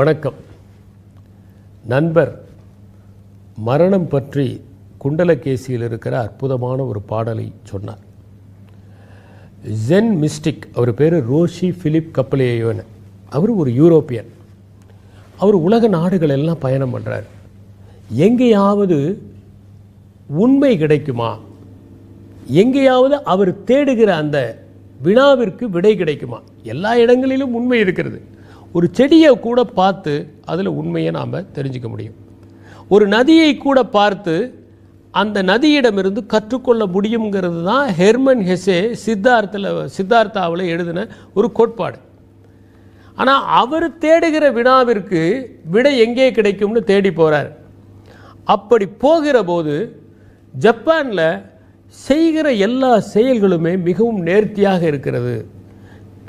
வணக்கம் நண்பர் மரணம் பற்றி குண்டலகேசியில் இருக்கிற அற்புதமான ஒரு பாடலை சொன்னார் ஜென் மிஸ்டிக் அவர் பேர் ரோஷி ஃபிலிப் கப்பலேயோன அவர் ஒரு யூரோப்பியன் அவர் உலக நாடுகள் எல்லாம் பயணம் பண்ணுறார் எங்கேயாவது உண்மை கிடைக்குமா எங்கேயாவது அவர் தேடுகிற அந்த வினாவிற்கு விடை கிடைக்குமா எல்லா இடங்களிலும் உண்மை இருக்கிறது ஒரு செடியை கூட பார்த்து அதில் உண்மையை நாம் தெரிஞ்சுக்க முடியும் ஒரு நதியை கூட பார்த்து அந்த நதியிடமிருந்து கற்றுக்கொள்ள முடியுங்கிறது தான் ஹெர்மன் ஹெசே சித்தார்த்தில் சித்தார்த்தாவில் எழுதின ஒரு கோட்பாடு ஆனால் அவர் தேடுகிற வினாவிற்கு விடை எங்கே கிடைக்கும்னு தேடி போகிறார் அப்படி போகிற போது ஜப்பானில் செய்கிற எல்லா செயல்களுமே மிகவும் நேர்த்தியாக இருக்கிறது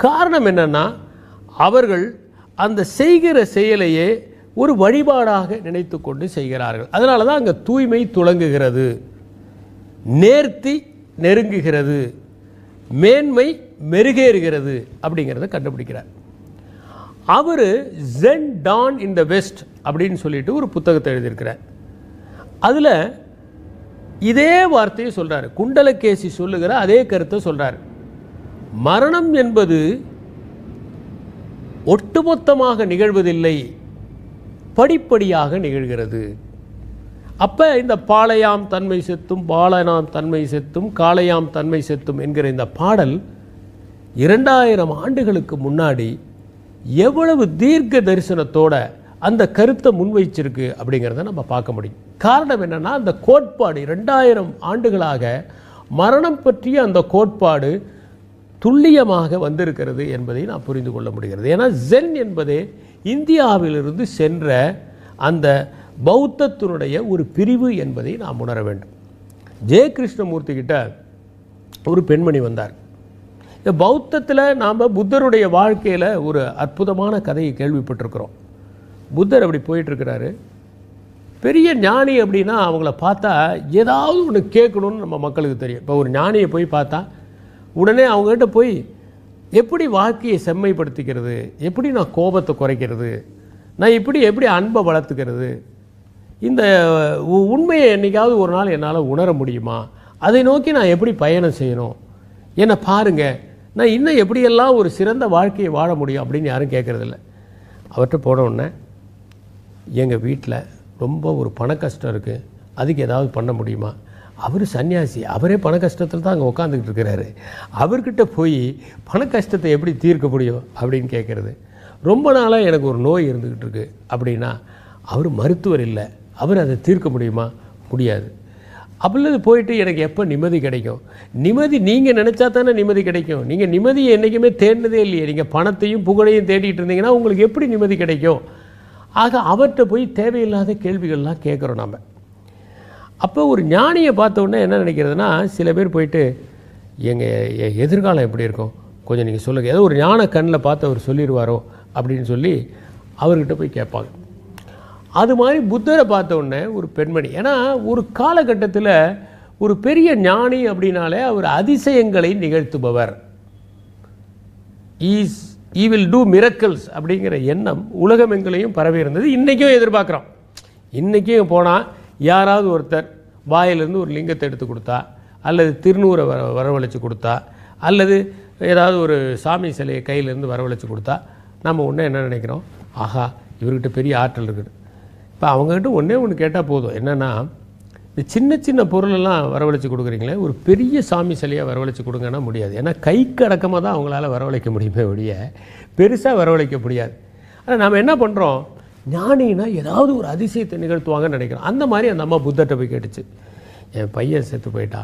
காரணம் என்னென்னா அவர்கள் அந்த செய்கிற செயலையே ஒரு வழிபாடாக நினைத்து கொண்டு செய்கிறார்கள் அதனால தான் அங்கே தூய்மை துளங்குகிறது நேர்த்தி நெருங்குகிறது மேன்மை மெருகேறுகிறது அப்படிங்கிறத கண்டுபிடிக்கிறார் அவர் Zen dawn in the west அப்படின்னு சொல்லிட்டு ஒரு புத்தகத்தை எழுதியிருக்கிறார் அதில் இதே வார்த்தையை சொல்கிறார் குண்டலகேசி சொல்லுகிற அதே கருத்தை சொல்கிறார் மரணம் என்பது ஒட்டுமொத்தமாக நிகழ்வதில்லை படிப்படியாக நிகழ்கிறது அப்போ இந்த பாளையாம் தன்மை செத்தும் பாலனாம் தன்மை செத்தும் காளையாம் தன்மை செத்தும் என்கிற இந்த பாடல் இரண்டாயிரம் ஆண்டுகளுக்கு முன்னாடி எவ்வளவு தீர்க்க தரிசனத்தோட அந்த கருத்தை முன்வைச்சிருக்கு அப்படிங்கிறத நம்ம பார்க்க முடியும் காரணம் என்னென்னா அந்த கோட்பாடு இரண்டாயிரம் ஆண்டுகளாக மரணம் பற்றிய அந்த கோட்பாடு துல்லியமாக வந்திருக்கிறது என்பதை நாம் புரிந்து கொள்ள முடிகிறது ஏன்னா ஜென் என்பது இந்தியாவிலிருந்து சென்ற அந்த பௌத்தத்தினுடைய ஒரு பிரிவு என்பதை நாம் உணர வேண்டும் ஜெய கிருஷ்ணமூர்த்தி கிட்ட ஒரு பெண்மணி வந்தார் இந்த பௌத்தத்தில் நாம் புத்தருடைய வாழ்க்கையில் ஒரு அற்புதமான கதையை கேள்விப்பட்டிருக்கிறோம் புத்தர் அப்படி போயிட்டுருக்கிறாரு பெரிய ஞானி அப்படின்னா அவங்கள பார்த்தா ஏதாவது ஒன்று கேட்கணும்னு நம்ம மக்களுக்கு தெரியும் இப்போ ஒரு ஞானியை போய் பார்த்தா உடனே அவங்ககிட்ட போய் எப்படி வாழ்க்கையை செம்மைப்படுத்திக்கிறது எப்படி நான் கோபத்தை குறைக்கிறது நான் இப்படி எப்படி அன்பை வளர்த்துக்கிறது இந்த உண்மையை என்றைக்காவது ஒரு நாள் என்னால் உணர முடியுமா அதை நோக்கி நான் எப்படி பயணம் செய்யணும் என்னை பாருங்கள் நான் இன்னும் எப்படியெல்லாம் ஒரு சிறந்த வாழ்க்கையை வாழ முடியும் அப்படின்னு யாரும் கேட்குறதில்ல அவர்கிட்ட போனோடனே எங்கள் வீட்டில் ரொம்ப ஒரு பண கஷ்டம் இருக்குது அதுக்கு ஏதாவது பண்ண முடியுமா அவர் சன்னியாசி அவரே பண கஷ்டத்தில் தான் அங்கே உட்காந்துக்கிட்டு இருக்கிறாரு அவர்கிட்ட போய் பண கஷ்டத்தை எப்படி தீர்க்க முடியும் அப்படின்னு கேட்குறது ரொம்ப நாளாக எனக்கு ஒரு நோய் இருந்துக்கிட்டு இருக்கு அப்படின்னா அவர் மருத்துவர் இல்லை அவர் அதை தீர்க்க முடியுமா முடியாது அப்படிலாம் போயிட்டு எனக்கு எப்போ நிம்மதி கிடைக்கும் நிம்மதி நீங்கள் நினச்சா தானே நிம்மதி கிடைக்கும் நீங்கள் நிம்மதியை என்றைக்குமே தேடினதே இல்லையே நீங்கள் பணத்தையும் புகழையும் தேடிட்டு இருந்தீங்கன்னா உங்களுக்கு எப்படி நிம்மதி கிடைக்கும் ஆக அவர்கிட்ட போய் தேவையில்லாத கேள்விகள்லாம் கேட்குறோம் நம்ம அப்போ ஒரு ஞானியை பார்த்த உடனே என்ன நினைக்கிறதுனா சில பேர் போயிட்டு எங்கள் எதிர்காலம் எப்படி இருக்கும் கொஞ்சம் நீங்கள் சொல்லுங்கள் ஏதோ ஒரு ஞான கண்ணில் பார்த்து அவர் சொல்லிடுவாரோ அப்படின்னு சொல்லி அவர்கிட்ட போய் கேட்பாங்க அது மாதிரி புத்தரை பார்த்த உடனே ஒரு பெண்மணி ஏன்னா ஒரு காலகட்டத்தில் ஒரு பெரிய ஞானி அப்படின்னாலே அவர் அதிசயங்களை நிகழ்த்துபவர் he's he will do miracles அப்படிங்கிற எண்ணம் உலகமெங்களையும் பரவி இருந்தது இன்றைக்கும் எதிர்பார்க்குறோம் இன்றைக்கும் போனால் யாராவது ஒருத்தர் வாயிலிருந்து ஒரு லிங்கத்தை எடுத்து கொடுத்தா அல்லது திருநூரை வர வரவழைச்சி கொடுத்தா அல்லது ஏதாவது ஒரு சாமி சிலையை கையிலேருந்து வரவழைச்சி கொடுத்தா நம்ம ஒன்றே என்ன நினைக்கிறோம் ஆஹா இவர்கிட்ட பெரிய ஆற்றல் இருக்குது இப்போ அவங்ககிட்ட ஒன்றே ஒன்று கேட்டால் போதும் என்னென்னா இந்த சின்ன சின்ன பொருளெல்லாம் வரவழைச்சி கொடுக்குறீங்களே ஒரு பெரிய சாமி சிலையாக வரவழைச்சி கொடுங்கன்னா முடியாது ஏன்னா கைக்கு அடக்கமாக தான் அவங்களால வரவழைக்க முடியுமே ஒழிய பெருசாக வரவழைக்க முடியாது ஆனால் நாம் என்ன பண்ணுறோம் ஞானினா ஏதாவது ஒரு அதிசயத்தை நிகழ்த்துவாங்கன்னு நினைக்கிறேன் அந்த மாதிரி அந்த அம்மா புத்தர்கிட்ட போய் கேட்டுச்சு என் பையன் செத்து போயிட்டா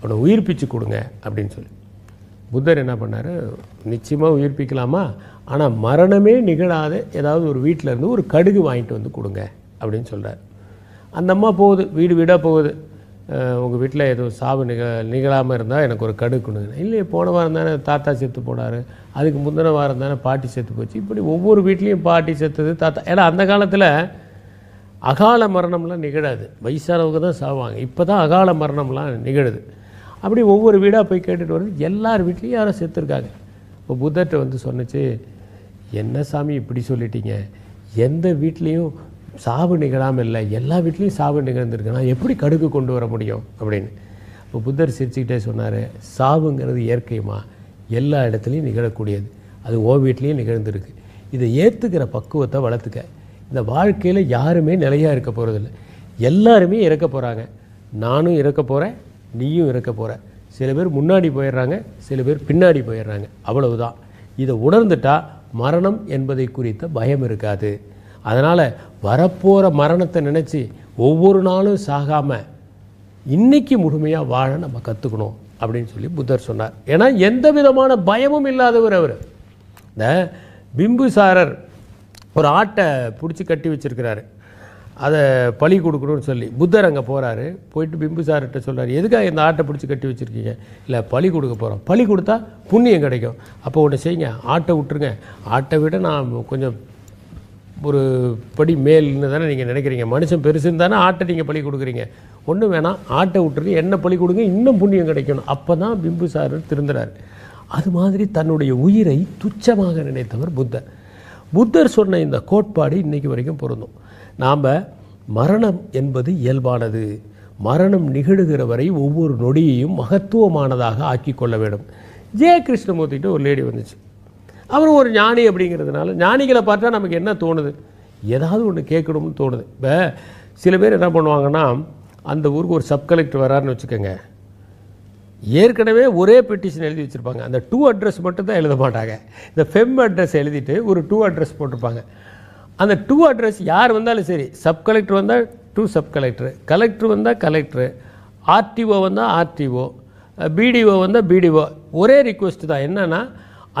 அவனை உயிர்ப்பிச்சு கொடுங்க அப்படின்னு சொல்லி புத்தர் என்ன பண்ணார் நிச்சயமாக உயிர்ப்பிக்கலாமா ஆனால் மரணமே நிகழாத ஏதாவது ஒரு இருந்து ஒரு கடுகு வாங்கிட்டு வந்து கொடுங்க அப்படின்னு சொல்கிறார் அந்த அம்மா போகுது வீடு வீடாக போகுது உங்கள் வீட்டில் எதுவும் சாவு நிக நிகழாமல் இருந்தால் எனக்கு ஒரு கடு கொடுங்க இல்லையே போன வாரம் தானே தாத்தா செத்து போனார் அதுக்கு முந்தின வாரம் தானே பாட்டி செத்து போச்சு இப்படி ஒவ்வொரு வீட்லேயும் பாட்டி செத்துது தாத்தா ஏன்னா அந்த காலத்தில் அகால மரணம்லாம் நிகழாது வயசானவங்க தான் சாவாங்க இப்போ தான் அகால மரணம்லாம் நிகழுது அப்படி ஒவ்வொரு வீடாக போய் கேட்டுட்டு வருது எல்லார் வீட்லேயும் யாரும் செத்துருக்காங்க இப்போ புத்தர்கிட்ட வந்து சொன்னிச்சு என்ன சாமி இப்படி சொல்லிட்டீங்க எந்த வீட்லேயும் சாவு நிகழாமல் இல்லை எல்லா வீட்லேயும் சாவு நிகழ்ந்திருக்குன்னா எப்படி கடுகு கொண்டு வர முடியும் அப்படின்னு இப்போ புத்தர் சிரிச்சுக்கிட்டே சொன்னார் சாவுங்கிறது இயற்கையுமா எல்லா இடத்துலையும் நிகழக்கூடியது அது ஓ வீட்லேயும் நிகழ்ந்துருக்கு இதை ஏற்றுக்கிற பக்குவத்தை வளர்த்துக்க இந்த வாழ்க்கையில் யாருமே நிலையாக இருக்க போகிறதில்ல எல்லாருமே இறக்க போகிறாங்க நானும் இறக்க போகிறேன் நீயும் இறக்க போகிற சில பேர் முன்னாடி போயிடுறாங்க சில பேர் பின்னாடி போயிடுறாங்க அவ்வளவுதான் இதை உணர்ந்துட்டால் மரணம் என்பதை குறித்த பயம் இருக்காது அதனால் வரப்போகிற மரணத்தை நினச்சி ஒவ்வொரு நாளும் சாகாமல் இன்றைக்கி முழுமையாக வாழ நம்ம கற்றுக்கணும் அப்படின்னு சொல்லி புத்தர் சொன்னார் ஏன்னா எந்த விதமான பயமும் இல்லாதவர் அவர் இந்த பிம்புசாரர் ஒரு ஆட்டை பிடிச்சி கட்டி வச்சுருக்கிறாரு அதை பழி கொடுக்கணும்னு சொல்லி புத்தர் அங்கே போகிறாரு போயிட்டு பிம்புசார்கிட்ட சொல்கிறார் எதுக்காக இந்த ஆட்டை பிடிச்சி கட்டி வச்சுருக்கீங்க இல்லை பழி கொடுக்க போகிறோம் பழி கொடுத்தா புண்ணியம் கிடைக்கும் அப்போ ஒன்று செய்யுங்க ஆட்டை விட்டுருங்க ஆட்டை விட நான் கொஞ்சம் ஒரு படி மேல்னு தானே நீங்கள் நினைக்கிறீங்க மனுஷன் பெருசுன்னு தானே ஆட்டை நீங்கள் பழி கொடுக்குறீங்க ஒன்றும் வேணாம் ஆட்டை விட்டுட்டு என்ன பழி கொடுங்க இன்னும் புண்ணியம் கிடைக்கணும் அப்போ தான் பிம்புசாரர் திருந்துறார் அது மாதிரி தன்னுடைய உயிரை துச்சமாக நினைத்தவர் புத்தர் புத்தர் சொன்ன இந்த கோட்பாடு இன்றைக்கு வரைக்கும் பொருந்தும் நாம் மரணம் என்பது இயல்பானது மரணம் நிகழுகிற வரை ஒவ்வொரு நொடியையும் மகத்துவமானதாக ஆக்கி கொள்ள வேண்டும் ஜெய கிருஷ்ணமூர்த்திக்கிட்ட ஒரு லேடி வந்துச்சு அவர் ஒரு ஞானி அப்படிங்கிறதுனால ஞானிகளை பார்த்தா நமக்கு என்ன தோணுது ஏதாவது ஒன்று கேட்கணும்னு தோணுது இப்போ சில பேர் என்ன பண்ணுவாங்கன்னா அந்த ஊருக்கு ஒரு சப் கலெக்டர் வராருன்னு வச்சுக்கோங்க ஏற்கனவே ஒரே பெட்டிஷன் எழுதி வச்சுருப்பாங்க அந்த டூ அட்ரஸ் மட்டும் தான் எழுத மாட்டாங்க இந்த ஃபெம் அட்ரஸ் எழுதிட்டு ஒரு டூ அட்ரஸ் போட்டிருப்பாங்க அந்த டூ அட்ரஸ் யார் வந்தாலும் சரி சப் கலெக்டர் வந்தால் டூ சப் கலெக்டர் கலெக்டர் வந்தால் கலெக்டர் ஆர்டிஓ வந்தால் ஆர்டிஓ பிடிஓ வந்தால் பிடிஓ ஒரே ரிக்வெஸ்ட் தான் என்னென்னா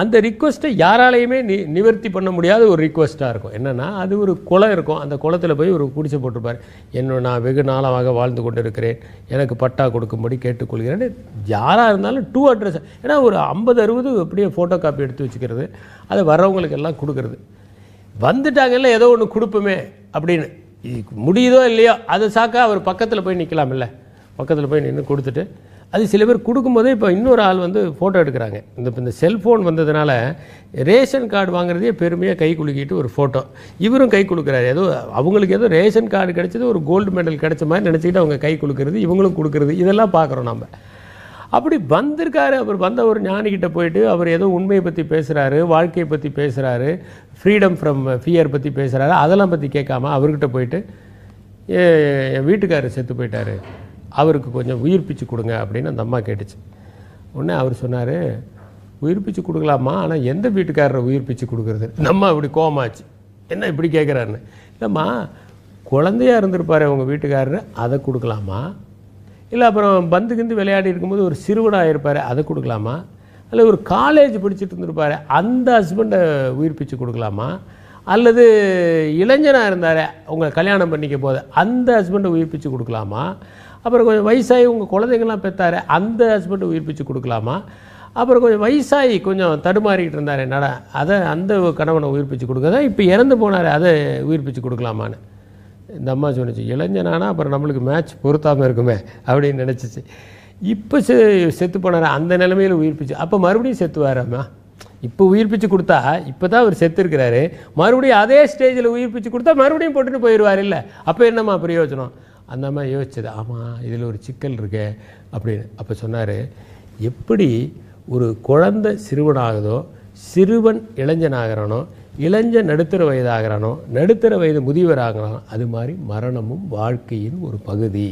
அந்த ரிக்வஸ்ட்டை யாராலையுமே நி நிவர்த்தி பண்ண முடியாத ஒரு ரிக்வெஸ்ட்டாக இருக்கும் என்னென்னா அது ஒரு குளம் இருக்கும் அந்த குளத்தில் போய் ஒரு குடிசை போட்டிருப்பார் என்ன நான் வெகு நாளாக வாழ்ந்து கொண்டு இருக்கிறேன் எனக்கு பட்டா கொடுக்கும்படி கேட்டுக்கொள்கிறேன்னு யாராக இருந்தாலும் டூ அட்ரஸ் ஏன்னா ஒரு ஐம்பது அறுபது அப்படியே ஃபோட்டோ காப்பி எடுத்து வச்சுக்கிறது அதை வர்றவங்களுக்கு எல்லாம் கொடுக்குறது வந்துட்டாங்கல்ல ஏதோ ஒன்று கொடுப்போமே அப்படின்னு முடியுதோ இல்லையோ அதை சாக்கா அவர் பக்கத்தில் போய் நிற்கலாமில்ல பக்கத்தில் போய் நின்று கொடுத்துட்டு அது சில பேர் கொடுக்கும்போதே இப்போ இன்னொரு ஆள் வந்து ஃபோட்டோ எடுக்கிறாங்க இந்த இப்போ இந்த செல்ஃபோன் வந்ததுனால ரேஷன் கார்டு வாங்குறதே பெருமையாக கை குலுக்கிட்டு ஒரு ஃபோட்டோ இவரும் கை கொடுக்குறாரு ஏதோ அவங்களுக்கு ஏதோ ரேஷன் கார்டு கிடச்சது ஒரு கோல்டு மெடல் கிடச்ச மாதிரி நினச்சிக்கிட்டு அவங்க கை கொடுக்குறது இவங்களும் கொடுக்குறது இதெல்லாம் பார்க்குறோம் நம்ம அப்படி வந்திருக்காரு அவர் வந்த ஒரு ஞானிக்கிட்ட போயிட்டு அவர் ஏதோ உண்மையை பற்றி பேசுகிறாரு வாழ்க்கையை பற்றி பேசுகிறாரு ஃப்ரீடம் ஃப்ரம் ஃபியர் பற்றி பேசுகிறாரு அதெல்லாம் பற்றி கேட்காம அவர்கிட்ட போயிட்டு என் வீட்டுக்காரர் செத்து போயிட்டார் அவருக்கு கொஞ்சம் உயிர்ப்பிச்சு கொடுங்க அப்படின்னு அந்த அம்மா கேட்டுச்சு உடனே அவர் சொன்னார் உயிர்ப்பிச்சு கொடுக்கலாமா ஆனால் எந்த வீட்டுக்காரரை உயிர்ப்பிச்சு கொடுக்குறது நம்ம அப்படி கோமாச்சு என்ன இப்படி கேட்குறாருன்னு இல்லைம்மா குழந்தையாக இருந்திருப்பார் உங்கள் வீட்டுக்காரரு அதை கொடுக்கலாமா இல்லை அப்புறம் பந்து கிந்து விளையாடி இருக்கும்போது ஒரு சிறுவனாக இருப்பார் அதை கொடுக்கலாமா அல்லது ஒரு காலேஜ் படிச்சுட்டு இருந்திருப்பார் அந்த ஹஸ்பண்டை உயிர்ப்பிச்சு கொடுக்கலாமா அல்லது இளைஞனாக இருந்தார் உங்களை கல்யாணம் பண்ணிக்க போது அந்த ஹஸ்பண்டை உயிர்ப்பிச்சு கொடுக்கலாமா அப்புறம் கொஞ்சம் வயசாகி உங்கள் குழந்தைங்கள்லாம் பெற்றாரு அந்த ஹஸ்பண்ட் உயிர்ப்பிச்சு கொடுக்கலாமா அப்புறம் கொஞ்சம் வயசாகி கொஞ்சம் தடுமாறிக்கிட்டு இருந்தார் என்னடா அதை அந்த கணவனை உயிர்ப்பிச்சு கொடுக்க தான் இப்போ இறந்து போனார் அதை உயிர்ப்பிச்சு கொடுக்கலாமான்னு இந்த அம்மா சொன்னிச்சு இளைஞனானா அப்புறம் நம்மளுக்கு மேட்ச் பொருத்தாமல் இருக்குமே அப்படின்னு நினச்சிச்சு இப்போ செ செத்து போனார் அந்த நிலைமையில் உயிர்ப்பிச்சு அப்போ மறுபடியும் செத்துவாராம்மா இப்போ உயிர்ப்பிச்சு கொடுத்தா இப்போ தான் அவர் செத்து இருக்கிறாரு மறுபடியும் அதே ஸ்டேஜில் உயிர்ப்பிச்சு கொடுத்தா மறுபடியும் போட்டுட்டு போயிடுவார் இல்லை அப்போ என்னம்மா பிரயோஜனம் அந்த அம்மா யோசிச்சது ஆமாம் இதில் ஒரு சிக்கல் இருக்கே அப்படின்னு அப்போ சொன்னார் எப்படி ஒரு குழந்தை சிறுவனாகுதோ சிறுவன் இளைஞனாகிறானோ இளைஞ நடுத்தர வயதாகிறானோ நடுத்தர வயது முதியவராகிறானோ அது மாதிரி மரணமும் வாழ்க்கையின் ஒரு பகுதி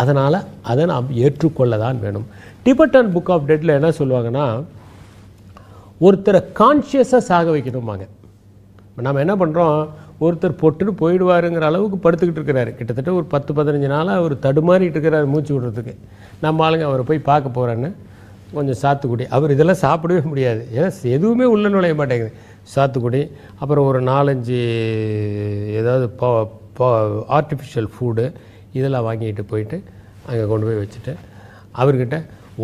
அதனால் அதை நாம் ஏற்றுக்கொள்ள தான் வேணும் டிபட்டன் புக் ஆஃப் டெட்டில் என்ன சொல்லுவாங்கன்னா ஒருத்தரை கான்ஷியஸாக சாக வைக்கணுமாங்க நம்ம என்ன பண்ணுறோம் ஒருத்தர் பொட்டுன்னு போயிடுவாருங்கிற அளவுக்கு படுத்துக்கிட்டு இருக்கிறாரு கிட்டத்தட்ட ஒரு பத்து பதினஞ்சு நாளாக அவர் தடுமாறிட்டு இருக்கிறார் மூச்சு விடுறதுக்கு நம்ம ஆளுங்க அவரை போய் பார்க்க போகிறேன்னு கொஞ்சம் சாத்துக்குடி அவர் இதெல்லாம் சாப்பிடவே முடியாது ஏன்னா எதுவுமே உள்ளே நுழைய மாட்டேங்குது சாத்துக்குடி அப்புறம் ஒரு நாலஞ்சு ஏதாவது ஆர்டிஃபிஷியல் ஃபுட்டு இதெல்லாம் வாங்கிட்டு போயிட்டு அங்கே கொண்டு போய் வச்சுட்டு அவர்கிட்ட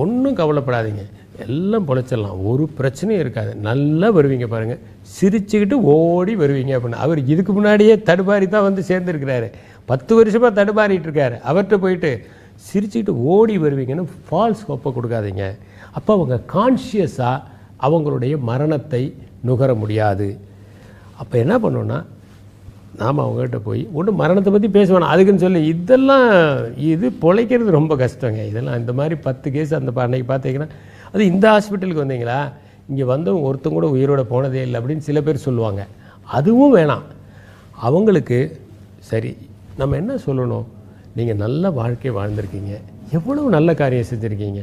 ஒன்றும் கவலைப்படாதீங்க எல்லாம் பொழைச்சிடலாம் ஒரு பிரச்சனையும் இருக்காது நல்லா வருவீங்க பாருங்கள் சிரிச்சுக்கிட்டு ஓடி வருவீங்க அப்படின்னு அவர் இதுக்கு முன்னாடியே தடுமாறி தான் வந்து சேர்ந்துருக்கிறாரு பத்து வருஷமாக தடுமாறிட்டு இருக்காரு அவர்கிட்ட போயிட்டு சிரிச்சுக்கிட்டு ஓடி வருவீங்கன்னு ஃபால்ஸ் ஹோப்பை கொடுக்காதீங்க அப்போ அவங்க கான்ஷியஸாக அவங்களுடைய மரணத்தை நுகர முடியாது அப்போ என்ன பண்ணோன்னா நாம் அவங்ககிட்ட போய் ஒன்று மரணத்தை பற்றி பேசுவானா அதுக்குன்னு சொல்லி இதெல்லாம் இது பிழைக்கிறது ரொம்ப கஷ்டங்க இதெல்லாம் இந்த மாதிரி பத்து கேஸ் அந்த அன்றைக்கி பார்த்தீங்கன்னா அது இந்த ஹாஸ்பிட்டலுக்கு வந்தீங்களா இங்கே வந்தவங்க ஒருத்தங்க கூட உயிரோட போனதே இல்லை அப்படின்னு சில பேர் சொல்லுவாங்க அதுவும் வேணாம் அவங்களுக்கு சரி நம்ம என்ன சொல்லணும் நீங்கள் நல்ல வாழ்க்கை வாழ்ந்திருக்கீங்க எவ்வளோ நல்ல காரியம் செஞ்சுருக்கீங்க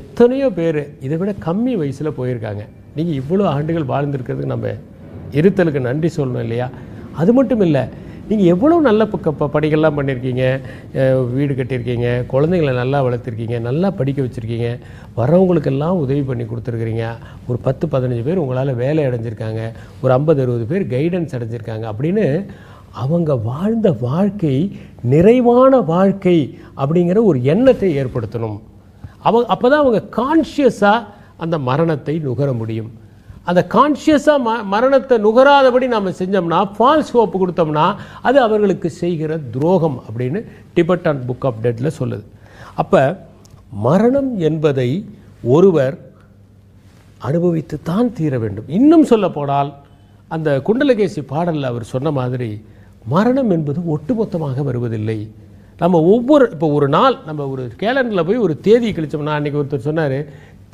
எத்தனையோ பேர் இதை விட கம்மி வயசில் போயிருக்காங்க நீங்கள் இவ்வளோ ஆண்டுகள் வாழ்ந்துருக்கிறதுக்கு நம்ம இருத்தலுக்கு நன்றி சொல்லணும் இல்லையா அது மட்டும் இல்லை நீங்கள் எவ்வளோ நல்ல பணிகள்லாம் பண்ணியிருக்கீங்க வீடு கட்டியிருக்கீங்க குழந்தைங்களை நல்லா வளர்த்துருக்கீங்க நல்லா படிக்க வச்சுருக்கீங்க வரவங்களுக்கெல்லாம் உதவி பண்ணி கொடுத்துருக்குறீங்க ஒரு பத்து பதினஞ்சு பேர் உங்களால் வேலை அடைஞ்சிருக்காங்க ஒரு ஐம்பது அறுபது பேர் கைடன்ஸ் அடைஞ்சிருக்காங்க அப்படின்னு அவங்க வாழ்ந்த வாழ்க்கை நிறைவான வாழ்க்கை அப்படிங்கிற ஒரு எண்ணத்தை ஏற்படுத்தணும் அவங்க அப்போ தான் அவங்க கான்ஷியஸாக அந்த மரணத்தை நுகர முடியும் அந்த கான்ஷியஸாக ம மரணத்தை நுகராதபடி நாம் செஞ்சோம்னா ஃபால்ஸ் ஹோப்பு கொடுத்தோம்னா அது அவர்களுக்கு செய்கிற துரோகம் அப்படின்னு டிபெட் அண்ட் புக் ஆஃப் டெட்டில் சொல்லுது அப்போ மரணம் என்பதை ஒருவர் அனுபவித்து தான் தீர வேண்டும் இன்னும் சொல்லப்போனால் அந்த குண்டலகேசி பாடலில் அவர் சொன்ன மாதிரி மரணம் என்பது ஒட்டுமொத்தமாக வருவதில்லை நம்ம ஒவ்வொரு இப்போ ஒரு நாள் நம்ம ஒரு கேலண்டரில் போய் ஒரு தேதி கழிச்சோம்னா அன்றைக்கி ஒருத்தர் சொன்னார்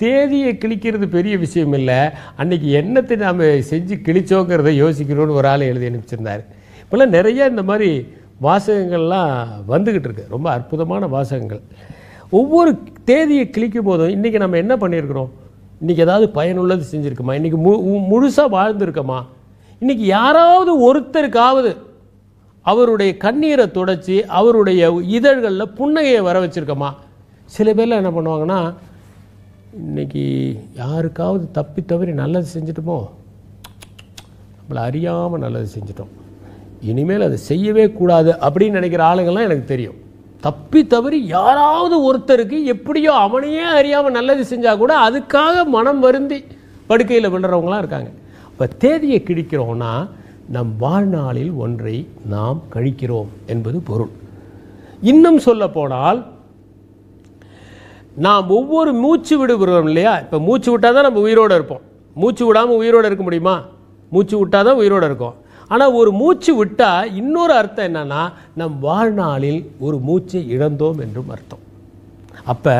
தேதியை கிழிக்கிறது பெரிய விஷயம் இல்லை அன்றைக்கி என்னத்தை நாம் செஞ்சு கிழிச்சோங்கிறத யோசிக்கணும்னு ஒரு ஆள் எழுதி அனுப்பிச்சிருந்தார் இப்போல்லாம் நிறையா இந்த மாதிரி வாசகங்கள்லாம் வந்துக்கிட்டு இருக்கு ரொம்ப அற்புதமான வாசகங்கள் ஒவ்வொரு தேதியை கிழிக்கும் போதும் இன்றைக்கி நம்ம என்ன பண்ணியிருக்கிறோம் இன்றைக்கி ஏதாவது பயனுள்ளது செஞ்சுருக்கோமா இன்றைக்கி மு முழுசாக வாழ்ந்துருக்கோமா இன்றைக்கி யாராவது ஒருத்தருக்காவது அவருடைய கண்ணீரை துடைச்சி அவருடைய இதழ்களில் புன்னகையை வர வச்சுருக்கோமா சில பேரில் என்ன பண்ணுவாங்கன்னா இன்றைக்கி யாருக்காவது தப்பி தவறி நல்லது செஞ்சிட்டோமோ நம்மளை அறியாமல் நல்லது செஞ்சிட்டோம் இனிமேல் அதை செய்யவே கூடாது அப்படின்னு நினைக்கிற ஆளுங்கள்லாம் எனக்கு தெரியும் தப்பி தவறி யாராவது ஒருத்தருக்கு எப்படியோ அவனையே அறியாமல் நல்லது செஞ்சால் கூட அதுக்காக மனம் வருந்தி படுக்கையில் விழுறவங்களாம் இருக்காங்க இப்போ தேதியை கிழிக்கிறோம்னா நம் வாழ்நாளில் ஒன்றை நாம் கழிக்கிறோம் என்பது பொருள் இன்னும் சொல்லப்போனால் நாம் ஒவ்வொரு மூச்சு விடுகிறோம் இல்லையா இப்போ மூச்சு விட்டால் தான் நம்ம உயிரோடு இருப்போம் மூச்சு விடாமல் உயிரோடு இருக்க முடியுமா மூச்சு விட்டால் தான் உயிரோடு இருக்கும் ஆனால் ஒரு மூச்சு விட்டால் இன்னொரு அர்த்தம் என்னென்னா நம் வாழ்நாளில் ஒரு மூச்சை இழந்தோம் என்றும் அர்த்தம் அப்போ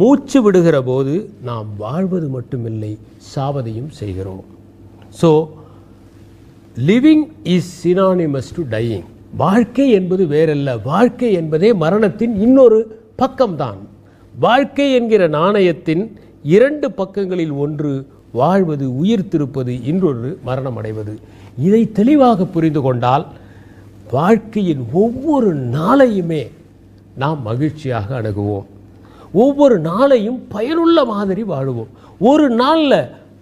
மூச்சு விடுகிற போது நாம் வாழ்வது மட்டுமில்லை சாவதையும் செய்கிறோம் so living is synonymous to dying வாழ்க்கை என்பது வேறல்ல வாழ்க்கை என்பதே மரணத்தின் இன்னொரு பக்கம்தான் வாழ்க்கை என்கிற நாணயத்தின் இரண்டு பக்கங்களில் ஒன்று வாழ்வது உயிர் திருப்பது இன்றொன்று மரணம் அடைவது இதை தெளிவாக புரிந்து கொண்டால் வாழ்க்கையின் ஒவ்வொரு நாளையுமே நாம் மகிழ்ச்சியாக அணுகுவோம் ஒவ்வொரு நாளையும் பயனுள்ள மாதிரி வாழுவோம் ஒரு நாளில்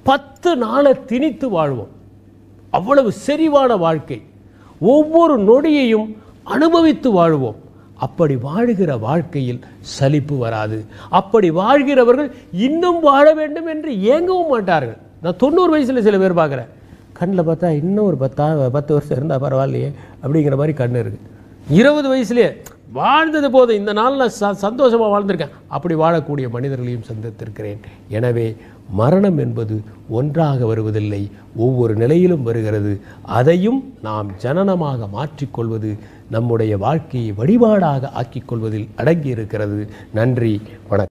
பத்து நாளை திணித்து வாழ்வோம் அவ்வளவு செறிவான வாழ்க்கை ஒவ்வொரு நொடியையும் அனுபவித்து வாழ்வோம் அப்படி வாழ்கிற வாழ்க்கையில் சலிப்பு வராது அப்படி வாழ்கிறவர்கள் இன்னும் வாழ வேண்டும் என்று ஏங்கவும் மாட்டார்கள் நான் தொண்ணூறு வயசில் சில பேர் பார்க்குறேன் கண்ணில் பார்த்தா இன்னும் ஒரு பத்தா பத்து வருஷம் இருந்தால் பரவாயில்லையே அப்படிங்கிற மாதிரி கண் இருக்குது இருபது வயசுலேயே வாழ்ந்தது போதும் இந்த நாளில் ச சந்தோஷமாக வாழ்ந்திருக்கேன் அப்படி வாழக்கூடிய மனிதர்களையும் சந்தித்திருக்கிறேன் எனவே மரணம் என்பது ஒன்றாக வருவதில்லை ஒவ்வொரு நிலையிலும் வருகிறது அதையும் நாம் ஜனனமாக மாற்றிக்கொள்வது நம்முடைய வாழ்க்கையை வழிபாடாக ஆக்கிக் கொள்வதில் அடங்கியிருக்கிறது நன்றி வணக்கம்